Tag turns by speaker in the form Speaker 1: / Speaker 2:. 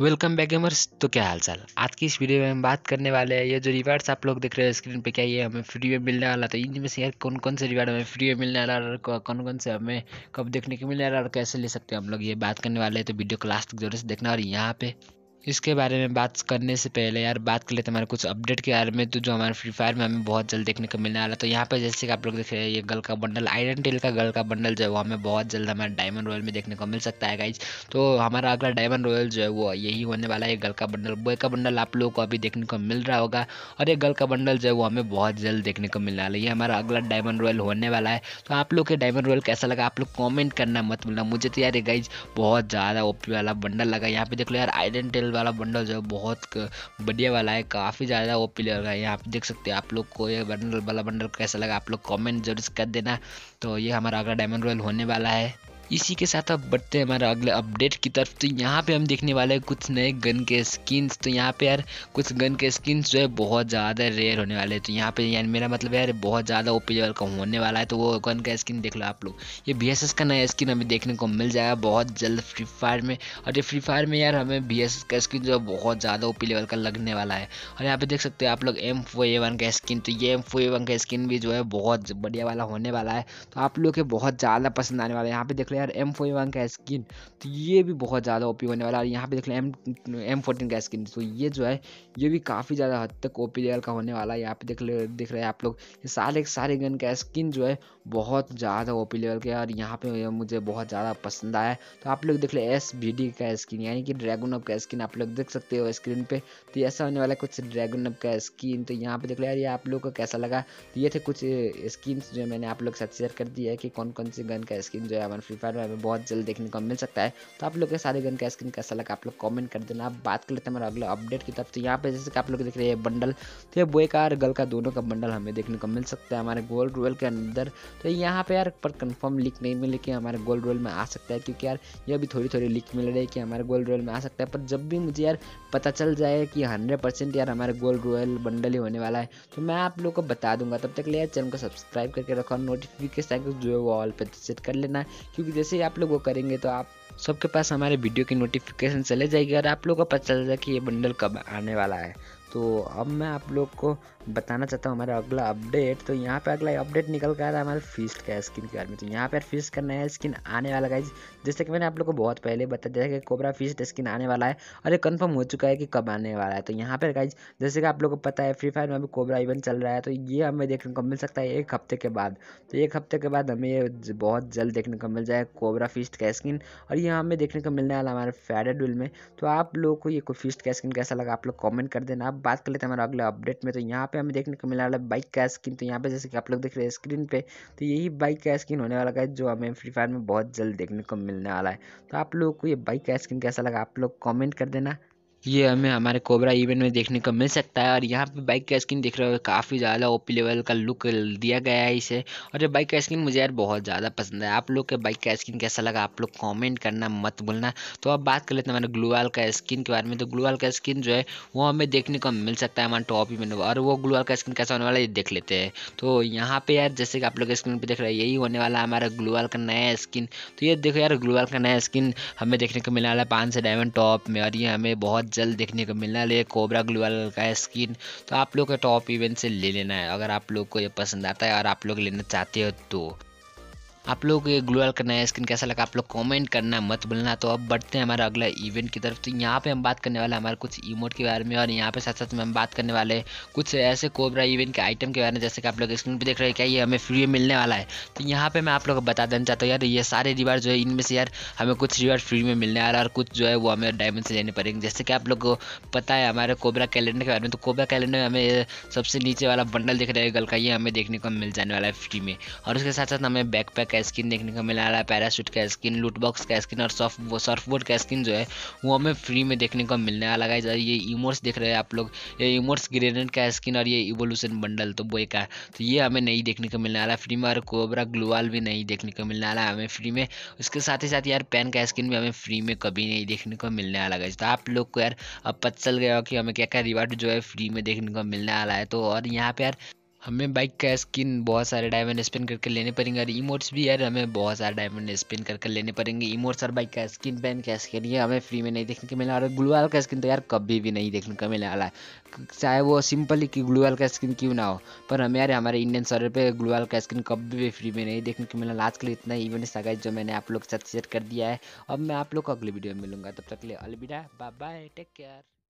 Speaker 1: welcome back gamers तो क्या हाल चाल आज की इस वीडियो में हम बात करने वाले हैं ये जो रिवार्ड्स आप लोग देख रहे हैं स्क्रीन पे क्या ये हमें फ्री में मिलने वाला तो इनमें से यार कौन कौन से रिवार्ड हमें फ्री में मिलने वाला और कौन कौन से हमें कब देखने को मिलने वाला और कैसे ले सकते हैं हम लोग ये बात करने वाले हैं तो वीडियो को लास्ट तक जरूर से देखना और यहाँ पे इसके बारे में बात करने से पहले यार बात कर लेते हमारे कुछ अपडेट के बारे में तो जो हमारे फ्री फायर में हमें बहुत जल्द देखने को मिलने वाला तो यहाँ पर जैसे कि आप लोग देख रहे हैं ये गल का बंडल आयरन टेल का गल का बंडल जो है वो हमें बहुत जल्द हमारे डायमंड रॉयल में देखने को मिल सकता है गाइज तो हमारा अगला डायमंड रॉयल जो है वो यही होने वाला है गल का बंडल बॉय का बंडल आप लोगों को अभी देखने को मिल रहा होगा और ये गल का बंडल जो है वो हमें बहुत जल्द देखने को मिलने वाला है ये हमारा अगला डायमंड रॉयल होने वाला है तो आप लोग के डायमंड रॉयल कैसा लगा आप लोग कॉमेंट करना मत मिलना मुझे तो यार ये गाइज बहुत ज़्यादा ओपी वाला बंडल लगा यहाँ पे देख लो यार आयरन टेल वाला बंडल जो है बहुत बढ़िया वाला है काफ़ी ज़्यादा ओ प्लेयर है यहाँ आप देख सकते हैं आप लोग को ये बंडल वाला बंडल कैसा लगा आप लोग कॉमेंट जरूर कर देना तो ये हमारा अगला डायमंड रॉयल होने वाला है इसी के साथ अब बढ़ते हैं हमारा अगले अपडेट की तरफ तो यहाँ पे हम देखने वाले हैं कुछ नए गन के स्किन्स तो यहाँ पे यार कुछ गन के स्किन्स जो है बहुत ज़्यादा रेयर होने वाले हैं तो यहाँ पे यार मेरा मतलब यार बहुत ज़्यादा ओपी लेवल का होने वाला है तो वो गन का स्किन देख लो आप लोग ये बी का नया स्किन हमें देखने को मिल जाएगा बहुत जल्द फ्री फायर में और ये फ्री फायर में यार हमें बी का स्किन जो है बहुत ज़्यादा ओपी लेवल का लगने वाला है और यहाँ पे देख सकते हो आप लोग एम का स्किन तो ये एम का स्किन भी जो है बहुत बढ़िया वाला होने वाला है तो आप लोग के बहुत ज़्यादा पसंद आने वाला है यहाँ पे देख लो यार एम फोर्टी वन का स्किन तो ये भी बहुत ज़्यादा ओपी होने वाला है यहाँ पे देख लें एम एम फोर्टीन का स्किन तो ये जो है ये भी काफ़ी ज़्यादा हद तक ओपी लेवल का होने वाला है यहाँ पे देख ले देख रहे हैं आप लोग सारे सारे गन का स्किन जो है बहुत ज़्यादा ओपी लेवल का और यहाँ पे मुझे बहुत ज़्यादा पसंद आया तो आप लोग देख लें एस वी डी का स्किन यानी कि ड्रैगन अप का स्किन आप लोग देख सकते हो स्क्रीन पर तो ऐसा होने वाला कुछ ड्रैगन अप का स्किन तो यहाँ पे देख लो यार ये आप लोग को कैसा लगा तो ये थे कुछ स्किन जो मैंने आप लोग के साथ शेयर कर दिया है कि कौन कौन सी गन का स्किन जो है वन फ्री फायर में बहुत जल्द देखने को मिल सकता है तो आप लोग के सारे गन का स्क्रीन कैसा लगा आप लोग कॉमेंट कर देना आप बात कर लेते हैं हमारा अगला अपडेट की तरफ तो यहाँ पे जैसे कि आप लोग देख रहे हैं बंडल तो ये बोए का और का दोनों का बंडल हमें देखने को मिल सकता है हमारे गोल्ड रोयल के अंदर तो यहाँ पे यार पर कन्फर्म लीक नहीं मिले कि हमारे गोल्ड रोयल में आ सकता है क्योंकि यार ये अभी थोड़ी थोड़ी लिख मिल रही है कि हमारे गोल्ड रोयल में आ सकता है पर जब भी मुझे यार पता चल जाए कि हंड्रेड यार हमारे गोल्ड रोयल बंडल ही होने वाला है तो मैं आप लोग को बता दूंगा तब तक ले यार चैनल को सब्सक्राइब करके रखा नोटिफिकेशन जो है वो ऑल पर सेट कर लेना क्योंकि जैसे जैसे आप लोग वो करेंगे तो आप सबके पास हमारे वीडियो की नोटिफिकेशन चले जाएगी और आप लोगों को पता चल जाएगा कि ये बंडल कब आने वाला है तो अब मैं आप लोग को बताना चाहता हूँ हमारा अगला अपडेट तो यहाँ पे अगला अपडेट निकल कर रहा हमारे फिस्ट का स्किन के बारे में तो यहाँ पर फिस्ट का नया स्किन आने वाला गाइज जैसे कि मैंने आप लोग को बहुत पहले बताया जैसे कि कोबरा फिस्ट स्किन आने वाला है और ये कन्फर्म हो चुका है कि कब आने वाला है तो यहाँ पर गाइज जैसे कि आप लोग को पता है फ्री फायर में अभी कोबरा इवेंट चल रहा है तो ये हमें देखने को मिल सकता है एक हफ्ते के बाद तो एक हफ्ते के बाद हमें ये बहुत जल्द देखने को मिल जाएगा कोबरा फिस्ट का स्किन और ये हमें देखने को मिलने वाला हमारे फेडर डुल में तो आप लोग को ये फिस्ट का स्किन कैसा लगा आप लोग कॉमेंट कर देना आप बात कर लेते हैं हमारा अगला अपडेट में तो यहाँ पे हमें देखने को मिला वाला बाइक का स्किन तो यहाँ पे जैसे कि आप लोग देख रहे हैं स्क्रीन पे तो यही बाइक का स्किन होने वाला है जो हमें फ्री फायर में बहुत जल्द देखने को मिलने वाला है तो आप लोगों को ये बाइक का स्किन कैसा लगा आप लोग कॉमेंट कर देना ये हमें हमारे कोबरा इवेंट में देखने को मिल सकता है और यहाँ पे बाइक का स्किन देख रहे हो काफ़ी ज़्यादा ओपी लेवल का लुक दिया गया है इसे और ये बाइक का स्किन मुझे यार बहुत ज़्यादा पसंद है आप लोग के बाइक का स्किन कैसा लगा आप लोग कमेंट करना मत भूलना तो अब बात कर लेते हैं हमारे ग्लूवाल का स्किन के बारे में तो ग्लूवाल का स्किन जो है वो हमें देखने को मिल सकता है हमारे टॉप इवेंट और वो ग्लूवाल का स्किन कैसा होने वाला है ये देख लेते हैं तो यहाँ पर यार जैसे कि आप लोग स्क्रीन पर देख रहे हैं यही होने वाला है हमारा ग्लूवाल का नया स्किन तो ये देखो यार ग्लूवाल का नया स्किन हमें देखने को मिलने वाला है पाँच से डायमंड टॉप में और ये हमें बहुत जल्द देखने को मिलना है कोबरा ग्लू वाला का स्किन तो आप लोग का टॉप इवेंट से ले लेना है अगर आप लोग को ये पसंद आता है और आप लोग लेना चाहते हो तो आप लोग ये ग्लोअल का नया स्किन कैसा लगा आप लोग कमेंट करना मत भूलना तो अब बढ़ते हैं हमारा अगला इवेंट की तरफ तो यहाँ पे हम बात करने वाले हमारे कुछ इमोट के बारे में और यहाँ पे साथ साथ में हम बात करने वाले कुछ ऐसे कोबरा इवेंट के आइटम के बारे में जैसे कि आप लोग स्क्रीन पर देख रहे हैं क्या ये हमें फ्री में मिलने वाला है तो यहाँ पर मैं आप लोग को बता देना चाहता हूँ यार ये सारे रिवार्ड जो है इनमें से यार हमें कुछ रिवार्ड फ्री में मिलने वाला और कुछ जो है वो हमें डायमंड से लेने पड़ेंगे जैसे कि आप लोग को पता है हमारे कोबरा कैलेंडर के बारे में तो कोबरा कैलेंडर में हमें सबसे नीचे वाला बंडल देख रहे हैं गल का ये हमें देखने को मिल जाने वाला है फ्री में और उसके साथ साथ हमें बैकपैक का स्किन देखने को मिला रहा है पैराशूट का स्किन लूटबॉक्स का स्किन और सॉफ्ट वो सर्फबोर्ड का स्किन जो है वो हमें फ्री में देखने को मिलने वाला है ये इमोट्स देख रहे हैं आप लोग ये इमोट्स ग्रेनेड का स्किन और ये इवोल्यूशन बंडल तो बोए का तो ये हमें नहीं देखने को मिलने वाला फ्री में और कोबरा ग्लोवाल भी नहीं देखने को मिलने वाला हमें फ्री में उसके साथ ही साथ यार पेन का स्किन भी हमें फ्री में कभी नहीं देखने को मिलने वाला है तो आप लोग को यार अब पता चल गया कि हमें क्या क्या रिवार्ड जो है फ्री में देखने को मिलने वाला है तो और यहाँ पे यार हमें बाइक का स्किन बहुत सारे डायमंड स्पिन करके लेने पड़ेंगे और इमोट्स भी यार हमें बहुत सारे डायमंड स्पिन करके लेने पड़ेंगे इमोट्स और बाइक का स्किन पेन का स्किन ये हमें फ्री में नहीं देखने को मिला और ग्लूवाल का स्किन तो यार कभी भी नहीं देखने को मिलने वाला है चाहे वो सिंपल ही कि ग्लूवाल का स्किन क्यों ना हो पर हमें यार हमारे इंडियन सर्वर पर ग्लूवाल का स्किन कभी भी फ्री में नहीं देखने को मिला आज के लिए इतना इवेंट था जो मैंने आप लोग के साथ शेयर कर दिया है अब मैं आप लोग को अगली वीडियो में मिलूंगा तब तक लिए अलविदा बाय बाय टेक केयर